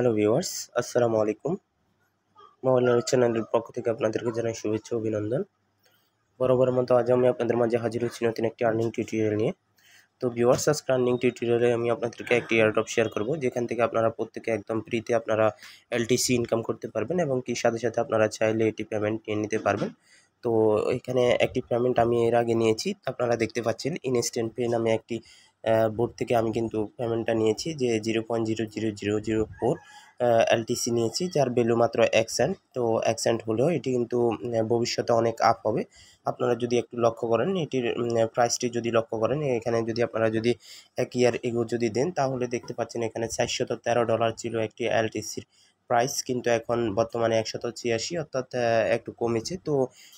hello viewers আসসালামু আলাইকুম mobile চ্যানেলের পক্ষ থেকে আপনাদেরকে জানাই শুভেচ্ছা অভিনন্দন বরাবর মতো আজ আমি আপনাদের মাঝে হাজির হচ্ছি নতুন একটি আর্নিং টিউটোরিয়াল নিয়ে তো ভিউয়ার্স আজকে আর্নিং টিউটোরিয়ালে আমি আপনাদেরকে একটি এয়ারড্রপ শেয়ার করব যেখান থেকে আপনারা প্রত্যেকে একদম ফ্রিতে আপনারা এলটিসি ইনকাম করতে পারবেন এবং কি সাথে সাথে আপনারা চাইলে এটি পেমেন্ট নিয়ে নিতে পারবেন তো এখানে একটি পেমেন্ট আমি এর আগে নিয়েছি আপনারা দেখতে পাচ্ছেন ইনস্ট্যান্ট পে নামে একটি বোর্ড থেকে আমি কিন্তু পেমেন্টটা নিয়েছি যে zero point zero zero zero zero four LTC নিয়েছি যার ভ্যালু মাত্র এক সেন্ট তো এক সেন্ট হলেও এটি কিন্তু ভবিষ্যতে অনেক আপ হবে আপনারা যদি একটু লক্ষ্য করেন এটির প্রাইসটি যদি লক্ষ্য করেন এখানে যদি আপনারা যদি এক ইয়ার এগো যদি দেন তাহলে দেখতে পাচ্ছেন এখানে চারশো তেরো ডলার ছিল একটি এলটিসির প্রাইস কিন্তু এখন বর্তমানে একশত ছিয়াশি অর্থাৎ একটু কমেছে তো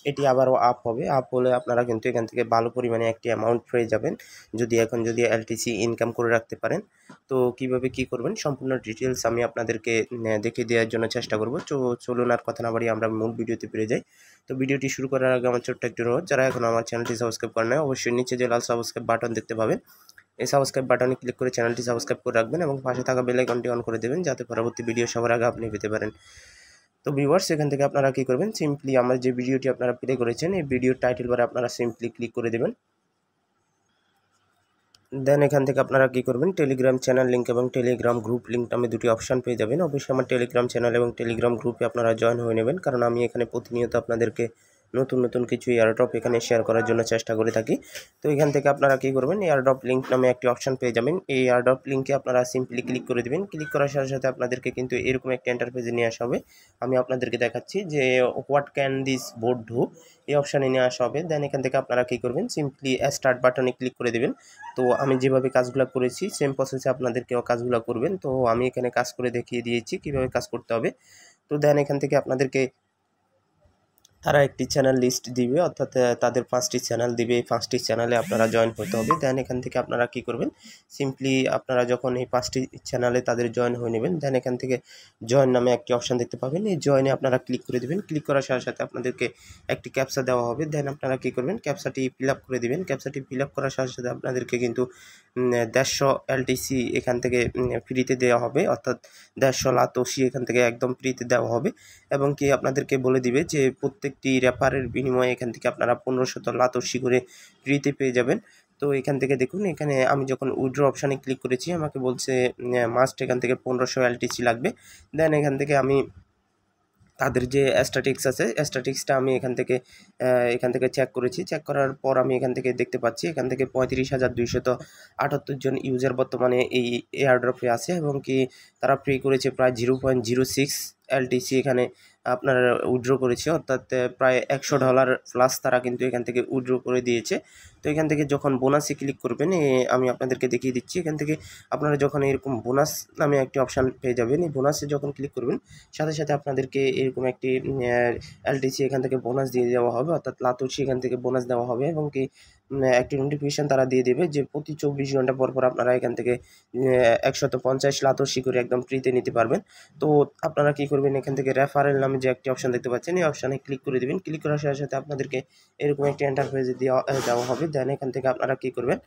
এটি আবারও আপ হবে আপ হলে আপনারা কিন্তু এখান থেকে ভালো পরিমাণে একটি অ্যামাউন্ট পেয়ে যাবেন যদি এখন যদি এলটিসি ইনকাম করে রাখতে পারেন তো কিভাবে কি করবেন সম্পূর্ণ ডিটেলস আমি আপনাদেরকে দেখে দেওয়ার জন্য চেষ্টা করবো তো চলুন আর কথা না বাড়িয়ে আমরা মূল ভিডিওতে ফিরে যাই তো ভিডিওটি শুরু করার আগে আমার ছোট্ট একটি অনুরোধ যারা এখন আমার চ্যানেলটি সাবস্ক্রাইব করেন অবশ্যই নিচে যে লাল সাবস্ক্রাইব বাটন দেখতে পাবেন এই সাবস্ক্রাইব বাটনে ক্লিক করে চ্যানেলটি সাবস্ক্রাইব করে রাখবেন এবং পাশে থাকা বেলাইকনটি অন করে দেবেন যাতে পরবর্তী ভিডিও সবার আগে আপনি পেতে পারেন তো ভিউয়ার্স এখান থেকে আপনারা কী করবেন সিম্পলি আমার যে ভিডিওটি আপনারা প্লে করেছেন এই ভিডিওর টাইটেল বারে আপনারা সিম্পলি ক্লিক করে দেবেন দেন এখান থেকে আপনারা কী করবেন টেলিগ্রাম চ্যানেল লিঙ্ক এবং টেলিগ্রাম গ্রুপ লিংক আমি দুটি অপশান পেয়ে যাবেন অবশ্যই আমার টেলিগ্রাম চ্যানেল এবং টেলিগ্রাম গ্রুপে আপনারা জয়েন হয়ে নেবেন কারণ আমি এখানে প্রতিনিয়ত আপনাদেরকে নতুন নতুন কিছু এয়ারড্রপ এখানে শেয়ার করার জন্য চেষ্টা করে থাকি তো এখান থেকে আপনারা কী করবেন এয়ারড্রপ লিঙ্ক নামে একটি অপশন পেয়ে যাবেন এই এয়ারড্রপ লিঙ্কে আপনারা সিম্পলি ক্লিক করে দেবেন ক্লিক করার সাথে সাথে আপনাদেরকে কিন্তু এরকম একটা ইন্টারফেসে নিয়ে আসা হবে আমি আপনাদেরকে দেখাচ্ছি যে what can this board do এই অপশানে নিয়ে আসা হবে দেন এখান থেকে আপনারা কী করবেন সিম্পলি স্টার্ট বাটনে ক্লিক করে দেবেন তো আমি যেভাবে কাজগুলো করেছি সেম প্রসেসে আপনাদেরকেও কাজগুলো করবেন তো আমি এখানে কাজ করে দেখিয়ে দিয়েছি কিভাবে কাজ করতে হবে তো দেন এখান থেকে আপনাদেরকে তারা একটি চ্যানেল লিস্ট দিবে অর্থাৎ তাদের পাঁচটি চ্যানেল দিবে এই পাঁচটি চ্যানেলে আপনারা জয়েন হতে হবে দেন এখান থেকে আপনারা কি করবেন সিম্পলি আপনারা যখন এই পাঁচটি চ্যানেলে তাদের জয়েন হয়ে নেবেন দেন এখান থেকে জয়েন নামে একটি অপশান দেখতে পাবেন এই জয়েনে আপনারা ক্লিক করে দেবেন ক্লিক করার সাথে সাথে আপনাদেরকে একটি ক্যাপসা দেওয়া হবে দেন আপনারা কি করবেন ক্যাপসাটি ফিল করে দেবেন ক্যাপসাটি ফিল করার সাথে সাথে আপনাদেরকে কিন্তু দেড়শো এলটিসি এখান থেকে ফ্রিতে দেওয়া হবে অর্থাৎ দেড়শো লাতোসি এখান থেকে একদম ফ্রিতে দেওয়া হবে এবং কি আপনাদেরকে বলে দিবে যে প্রত্যেক প্রত্যেকটি র্যাপারের বিনিময়ে এখান থেকে আপনারা পনেরোশত লাতর্সি করে ফ্রিতে পেয়ে যাবেন তো এখান থেকে দেখুন এখানে আমি যখন উইড্রো অপশানে ক্লিক করেছি আমাকে বলছে মাস্ট এখান থেকে পনেরোশো এলটিসি লাগবে দেন এখান থেকে আমি তাদের যে অ্যাস্টাটিক্স আছে অ্যাস্টাটিক্সটা আমি এখান থেকে এখান থেকে চেক করেছি চেক করার পর আমি এখান থেকে দেখতে পাচ্ছি এখান থেকে পঁয়ত্রিশ হাজার দুইশত আটাত্তর জন ইউজার বর্তমানে এই এয়ারড্রপে আছে এবং কি তারা প্রে করেছে প্রায় zero point zero six LTC এখানে আপনার উইড্রো করেছে অর্থাৎ প্রায় একশো ডলার প্লাস তারা কিন্তু এখান থেকে উইড্রো করে দিয়েছে তো এখান থেকে যখন বোনাসে ক্লিক করবেন আমি আপনাদেরকে দেখিয়ে দিচ্ছি এখান থেকে আপনারা যখন এরকম বোনাস নামে একটি অপশান পেয়ে যাবেন এই বোনাসে যখন ক্লিক করবেন সাথে সাথে আপনাদেরকে এরকম একটি এলটিসি এখান থেকে বোনাস দিয়ে দেওয়া হবে অর্থাৎ লাতসি এখান থেকে বোনাস দেওয়া হবে এবং কি একটি নোটিফিকেশান তারা দিয়ে দেবে যে প্রতি চব্বিশ ঘন্টা পর পর আপনারা এখান থেকে একশত পঞ্চাশ লাতুসি করে একদম ফ্রিতে নিতে পারবেন তো আপনারা কি করবেন এখান থেকে রেফারেল নামে যে একটি অপশান দেখতে পাচ্ছেন এই অপশানে ক্লিক করে দেবেন ক্লিক করার সাথে সাথে আপনাদেরকে এরকম একটি এন্টারপ্রাইজে দেওয়া দেওয়া হবে দেন এখান থেকে আপনারা কী করবেন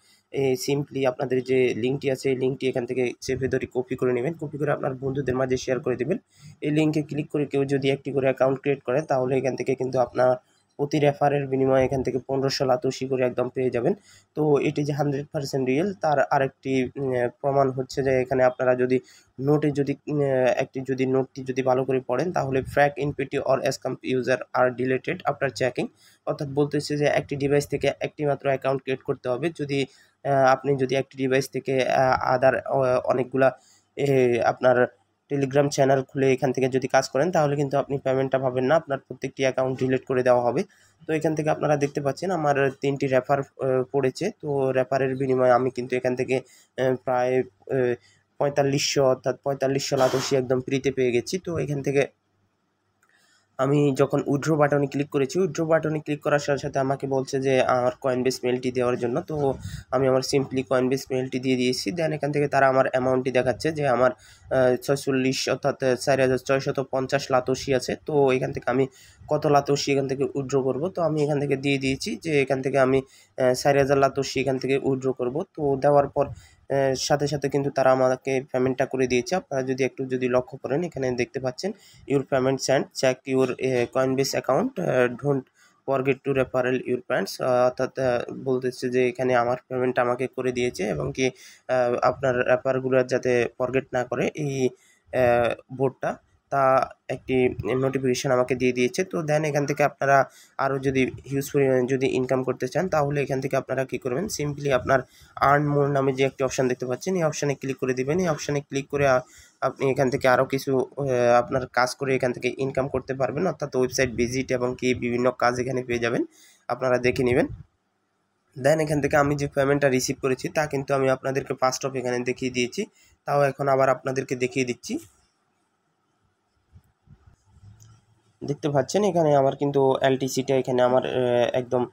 এই সিম্পলি আপনাদের যে লিঙ্কটি আছে এই লিঙ্কটি এখান থেকে সেভে ধরে কপি করে নেবেন কপি করে আপনার বন্ধুদের মাঝে শেয়ার করে দেবেন এই লিঙ্কে ক্লিক করে কেউ যদি একটি করে অ্যাকাউন্ট ক্রিয়েট করে তাহলে এখান থেকে কিন্তু আপনার প্রতি রেফারের বিনিময়ে এখান থেকে পনেরোশো লাতুশি করে একদম পেয়ে যাবেন তো এটি যে হান্ড্রেড পার্সেন্ট রিয়েল তার আরেকটি প্রমাণ হচ্ছে যে এখানে আপনারা যদি নোটে যদি একটি যদি নোটটি যদি ভালো করে পড়েন তাহলে fake empty or scam user are deleted after checking অর্থাৎ বলতেছে যে একটি ডিভাইস থেকে একটি মাত্র অ্যাকাউন্ট ক্রিয়েট করতে হবে যদি আপনি যদি একটি ডিভাইস থেকে আদার অনেকগুলা আপনার টেলিগ্রাম চ্যানেল খুলে এখান থেকে যদি কাজ করেন তাহলে কিন্তু আপনি পেমেন্টটা পাবেন না আপনার প্রত্যেকটি অ্যাকাউন্ট ডিলিট করে দেওয়া হবে তো এখান থেকে আপনারা দেখতে পাচ্ছেন আমার তিনটি রেফার পড়েছে তো রেফারের বিনিময়ে আমি কিন্তু এখান থেকে প্রায় পঁয়তাল্লিশশো অর্থাৎ পঁয়তাল্লিশশো লাথসি একদম ফ্রিতে পেয়ে গেছি তো এখান থেকে আমি যখন উইড্রো বাটনে ক্লিক করেছি উইড্রো বাটনে ক্লিক করার সাথে সাথে আমাকে বলছে যে আমার কয়েন বেস মেলটি দেওয়ার জন্য তো আমি আমার সিম্পলি কয়েন বেস মেলটি দিয়ে দিয়েছি দেন এখান থেকে তারা আমার অ্যামাউন্টটি দেখাচ্ছে যে আমার ছয়চল্লিশ অর্থাৎ চার হাজার ছয়শত পঞ্চাশ লাতসি আছে তো এখান থেকে আমি কত লাতসি এখান থেকে উইড্রো করব তো আমি এখান থেকে দিয়ে দিয়েছি যে এখান থেকে আমি চার হাজার লাতসি এখান থেকে উইড্রো করব তো দেওয়ার পর সাথে সাথে কিন্তু তারা আমাকে পেমেন্টটা করে দিয়েছে আপনারা যদি একটু যদি লক্ষ্য করেন এখানে দেখতে পাচ্ছেন your payment sent check your Coinbase account don't get to referral your points অর্থাৎ বলতেছে যে এখানে আমার পেমেন্ট আমাকে করে দিয়েছে এবং কি আপনার রেফারগুলো যাতে ফরগেট না করে এই বোর্ডটা তা একটি নোটিফিকেশান আমাকে দিয়ে দিয়েছে তো দেন এখান থেকে আপনারা আরও যদি হিউজ পরিমাণে যদি ইনকাম করতে চান তাহলে এখান থেকে আপনারা কি করবেন সিম্পলি আপনার আর্ন মোর নামে যে একটি অপশান দেখতে পাচ্ছেন এই অপশানে ক্লিক করে দিবেন এই অপশানে ক্লিক করে আপনি এখান থেকে আরও কিছু আপনার কাজ করে এখান থেকে ইনকাম করতে পারবেন অর্থাৎ ওয়েবসাইট ভিজিট এবং কি বিভিন্ন কাজ এখানে পেয়ে যাবেন আপনারা দেখে নেবেন দেন এখান থেকে আমি যে পেমেন্টটা রিসিভ করেছি তা কিন্তু আমি আপনাদেরকে ফার্স্ট অফ এখানে দেখিয়ে দিয়েছি তাও এখন আবার আপনাদেরকে দেখিয়ে দিচ্ছি দেখতে পাচ্ছেন এখানে আমার কিন্তু এলটিসিটা এখানে আমার একদম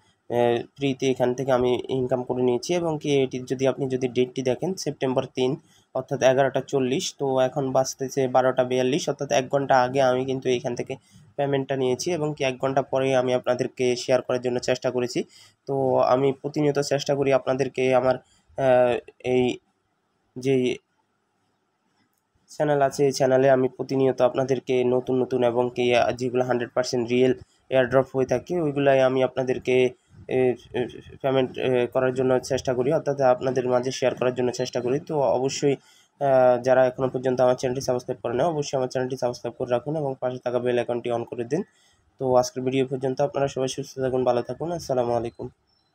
ফ্রিতে এখান থেকে আমি ইনকাম করে নিয়েছি এবং কি এটি যদি আপনি যদি ডেটটি দেখেন সেপ্টেম্বর তিন অর্থাৎ এগারোটা চল্লিশ তো এখন বাঁচতেছে বারোটা বিয়াল্লিশ অর্থাৎ এক ঘন্টা আগে আমি কিন্তু এখান থেকে পেমেন্টটা নিয়েছি এবং কি এক ঘন্টা পরে আমি আপনাদেরকে শেয়ার করার জন্য চেষ্টা করেছি তো আমি প্রতিনিয়ত চেষ্টা করি আপনাদেরকে আমার এই যে চ্যানেল আছে এই চ্যানেলে আমি প্রতিনিয়ত আপনাদেরকে নতুন নতুন এবং কে যেগুলো হান্ড্রেড পার্সেন্ট রিয়েল এয়ারড্রপ হয়ে থাকে ওইগুলাই আমি আপনাদেরকে পেমেন্ট করার জন্য চেষ্টা করি অর্থাৎ আপনাদের মাঝে শেয়ার করার জন্য চেষ্টা করি তো অবশ্যই যারা এখনও পর্যন্ত আমার চ্যানেলটি সাবস্ক্রাইব করে নেয় অবশ্যই আমার চ্যানেলটি সাবস্ক্রাইব করে রাখুন এবং পাশে থাকা বেল অ্যাকাউন্টটি অন করে দিন তো আজকের ভিডিও পর্যন্ত আপনারা সবাই সুস্থ থাকুন ভালো থাকুন আসসালামু আলাইকুম